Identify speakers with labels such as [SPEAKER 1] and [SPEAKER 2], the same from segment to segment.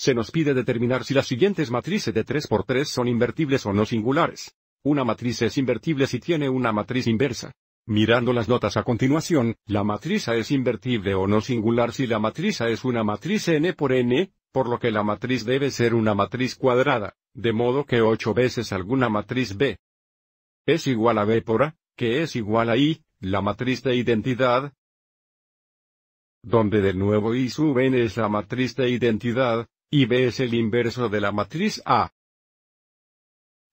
[SPEAKER 1] Se nos pide determinar si las siguientes matrices de 3 por 3 son invertibles o no singulares. Una matriz es invertible si tiene una matriz inversa. Mirando las notas a continuación, la matriz es invertible o no singular si la matriz es una matriz n por n, por lo que la matriz debe ser una matriz cuadrada, de modo que 8 veces alguna matriz B es igual a B por A, que es igual a I, la matriz de identidad, donde de nuevo I sub n es la matriz de identidad, y B es el inverso de la matriz A.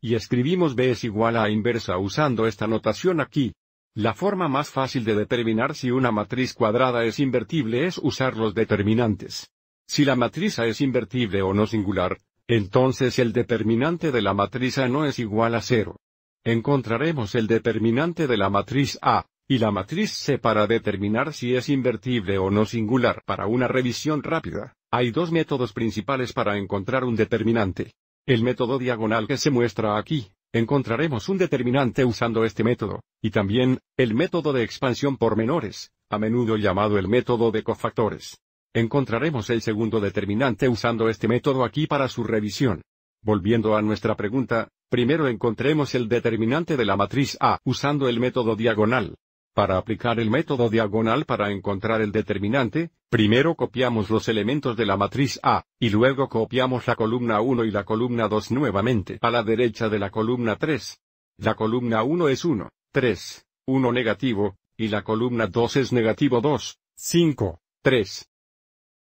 [SPEAKER 1] Y escribimos B es igual a inversa usando esta notación aquí. La forma más fácil de determinar si una matriz cuadrada es invertible es usar los determinantes. Si la matriz A es invertible o no singular, entonces el determinante de la matriz A no es igual a cero. Encontraremos el determinante de la matriz A, y la matriz C para determinar si es invertible o no singular para una revisión rápida. Hay dos métodos principales para encontrar un determinante. El método diagonal que se muestra aquí, encontraremos un determinante usando este método, y también, el método de expansión por menores, a menudo llamado el método de cofactores. Encontraremos el segundo determinante usando este método aquí para su revisión. Volviendo a nuestra pregunta, primero encontremos el determinante de la matriz A usando el método diagonal. Para aplicar el método diagonal para encontrar el determinante, primero copiamos los elementos de la matriz A, y luego copiamos la columna 1 y la columna 2 nuevamente a la derecha de la columna 3. La columna 1 es 1, 3, 1 negativo, y la columna 2 es negativo 2, 5, 3.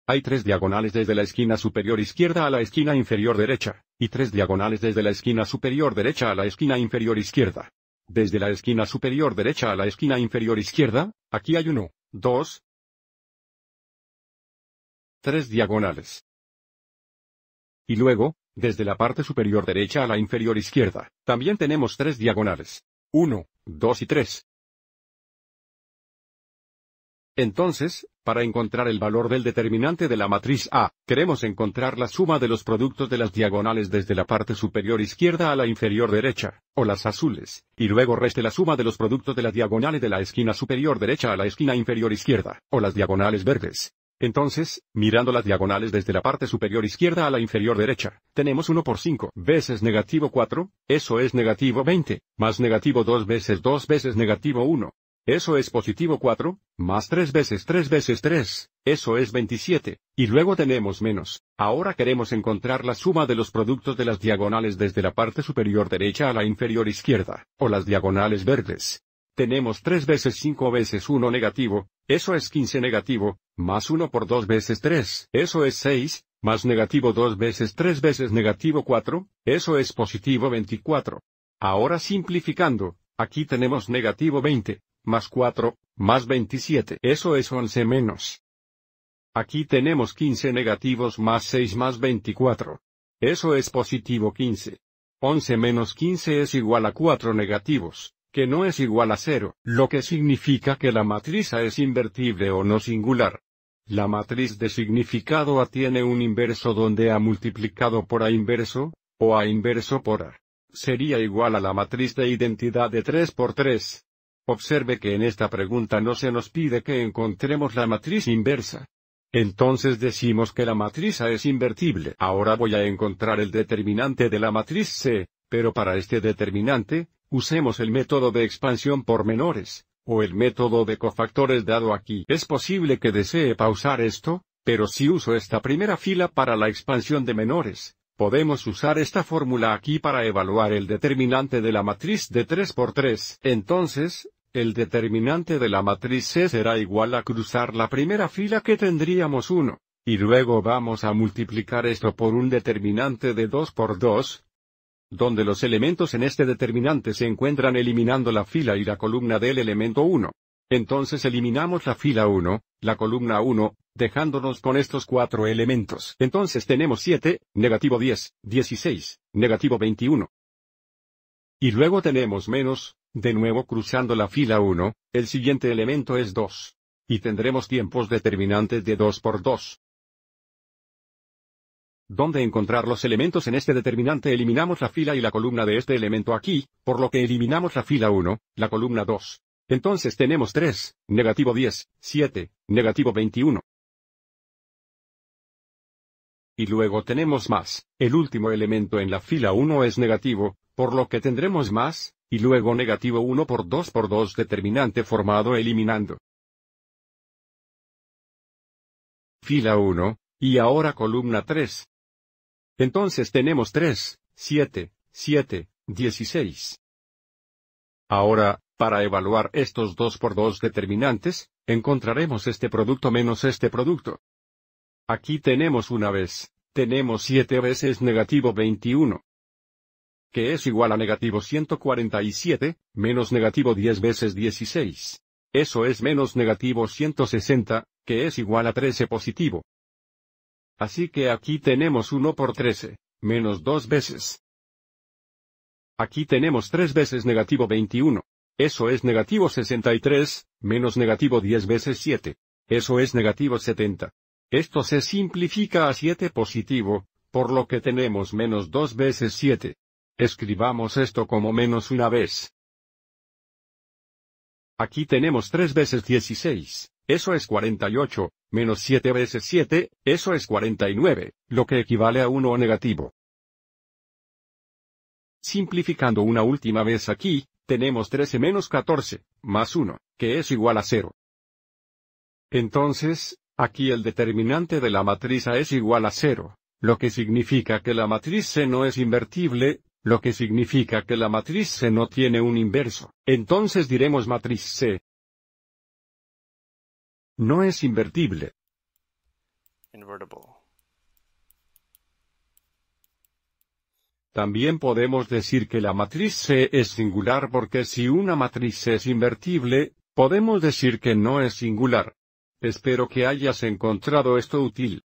[SPEAKER 1] Hay tres diagonales desde la esquina superior izquierda a la esquina inferior derecha, y tres diagonales desde la esquina superior derecha a la esquina inferior izquierda. Desde la esquina superior derecha a la esquina inferior izquierda, aquí hay uno, dos, tres diagonales. Y luego, desde la parte superior derecha a la inferior izquierda, también tenemos tres diagonales. Uno, dos y tres. Entonces, para encontrar el valor del determinante de la matriz A, queremos encontrar la suma de los productos de las diagonales desde la parte superior izquierda a la inferior derecha, o las azules, y luego reste la suma de los productos de las diagonales de la esquina superior derecha a la esquina inferior izquierda, o las diagonales verdes. Entonces, mirando las diagonales desde la parte superior izquierda a la inferior derecha, tenemos 1 por 5 veces negativo 4, eso es negativo 20, más negativo 2 veces 2 veces negativo 1, eso es positivo 4, más 3 veces 3 veces 3, eso es 27, y luego tenemos menos. Ahora queremos encontrar la suma de los productos de las diagonales desde la parte superior derecha a la inferior izquierda, o las diagonales verdes. Tenemos 3 veces 5 veces 1 negativo, eso es 15 negativo, más 1 por 2 veces 3, eso es 6, más negativo 2 veces 3 veces negativo 4, eso es positivo 24. Ahora simplificando, aquí tenemos negativo 20, más 4, más 27. Eso es 11 menos. Aquí tenemos 15 negativos más 6 más 24. Eso es positivo 15. 11 menos 15 es igual a 4 negativos, que no es igual a 0, lo que significa que la matriz A es invertible o no singular. La matriz de significado A tiene un inverso donde A multiplicado por A inverso, o A inverso por A, sería igual a la matriz de identidad de 3 por 3. Observe que en esta pregunta no se nos pide que encontremos la matriz inversa. Entonces decimos que la matriz A es invertible. Ahora voy a encontrar el determinante de la matriz C, pero para este determinante, usemos el método de expansión por menores, o el método de cofactores dado aquí. Es posible que desee pausar esto, pero si uso esta primera fila para la expansión de menores, Podemos usar esta fórmula aquí para evaluar el determinante de la matriz de 3 por 3. Entonces, el determinante de la matriz C será igual a cruzar la primera fila que tendríamos 1. Y luego vamos a multiplicar esto por un determinante de 2 por 2, donde los elementos en este determinante se encuentran eliminando la fila y la columna del elemento 1. Entonces eliminamos la fila 1, la columna 1, dejándonos con estos cuatro elementos. Entonces tenemos 7, negativo 10, 16, negativo 21. Y luego tenemos menos, de nuevo cruzando la fila 1, el siguiente elemento es 2. Y tendremos tiempos determinantes de 2 por 2. ¿Dónde encontrar los elementos en este determinante? Eliminamos la fila y la columna de este elemento aquí, por lo que eliminamos la fila 1, la columna 2, entonces tenemos 3, negativo 10, 7, negativo 21. Y luego tenemos más, el último elemento en la fila 1 es negativo, por lo que tendremos más, y luego negativo 1 por 2 por 2 determinante formado eliminando. Fila 1, y ahora columna 3. Entonces tenemos 3, 7, 7, 16. Ahora, para evaluar estos 2 por 2 determinantes, encontraremos este producto menos este producto. Aquí tenemos una vez, tenemos 7 veces negativo 21 que es igual a negativo 147, menos negativo 10 veces 16. Eso es menos negativo 160, que es igual a 13 positivo. Así que aquí tenemos 1 por 13, menos 2 veces. Aquí tenemos 3 veces negativo 21. Eso es negativo 63, menos negativo 10 veces 7. Eso es negativo 70. Esto se simplifica a 7 positivo, por lo que tenemos menos 2 veces 7. Escribamos esto como menos una vez. Aquí tenemos 3 veces 16, eso es 48, menos 7 veces 7, eso es 49, lo que equivale a 1 negativo. Simplificando una última vez aquí, tenemos 13 menos 14, más 1, que es igual a 0. Entonces, aquí el determinante de la matriz A es igual a 0, lo que significa que la matriz C no es invertible, lo que significa que la matriz C no tiene un inverso. Entonces diremos matriz C no es invertible. Invertible. También podemos decir que la matriz C es singular porque si una matriz es invertible, podemos decir que no es singular. Espero que hayas encontrado esto útil.